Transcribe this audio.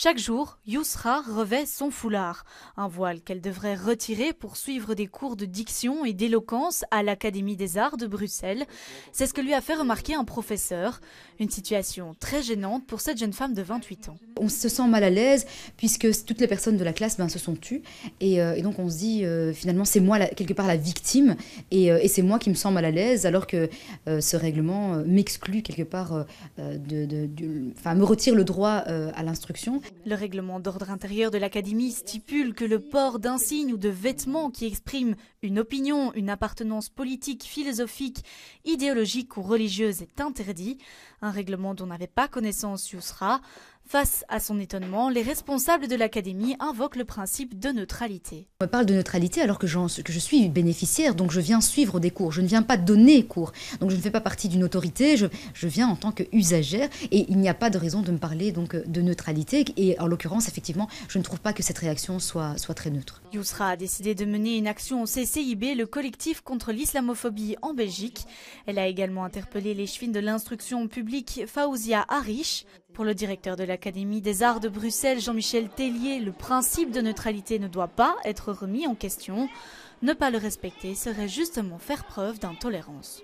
Chaque jour, Yousra revêt son foulard, un voile qu'elle devrait retirer pour suivre des cours de diction et d'éloquence à l'Académie des Arts de Bruxelles. C'est ce que lui a fait remarquer un professeur, une situation très gênante pour cette jeune femme de 28 ans. On se sent mal à l'aise puisque toutes les personnes de la classe ben, se sont tues euh, et, donc on se dit euh, finalement c'est moi quelque part la victime euh, et, c'est moi qui me sens mal à l'aise alors que ce règlement m'exclut quelque part, de, me retire le droit à l'instruction. Le règlement d'ordre intérieur de l'Académie stipule que le port d'un signe ou de vêtements qui expriment une opinion, une appartenance politique, philosophique, idéologique ou religieuse est interdit. Un règlement dont n'avait pas connaissance Yusra. Face à son étonnement, les responsables de l'académie invoquent le principe de neutralité. On me parle de neutralité alors que, que je suis bénéficiaire, donc je viens suivre des cours, je ne viens pas donner cours, donc je ne fais pas partie d'une autorité, je, viens en tant qu'usagère et il n'y a pas de raison de me parler donc euh, de neutralité et en l'occurrence effectivement je ne trouve pas que cette réaction soit, très neutre. Yousra a décidé de mener une action au CCIB, le collectif contre l'islamophobie en Belgique. Elle a également interpellé les chevines de l'instruction publique Faouzia Harish. Pour le directeur de l'Académie des arts de Bruxelles, Jean-Michel Tellier, le principe de neutralité ne doit pas être remis en question. Ne pas le respecter serait justement faire preuve d'intolérance.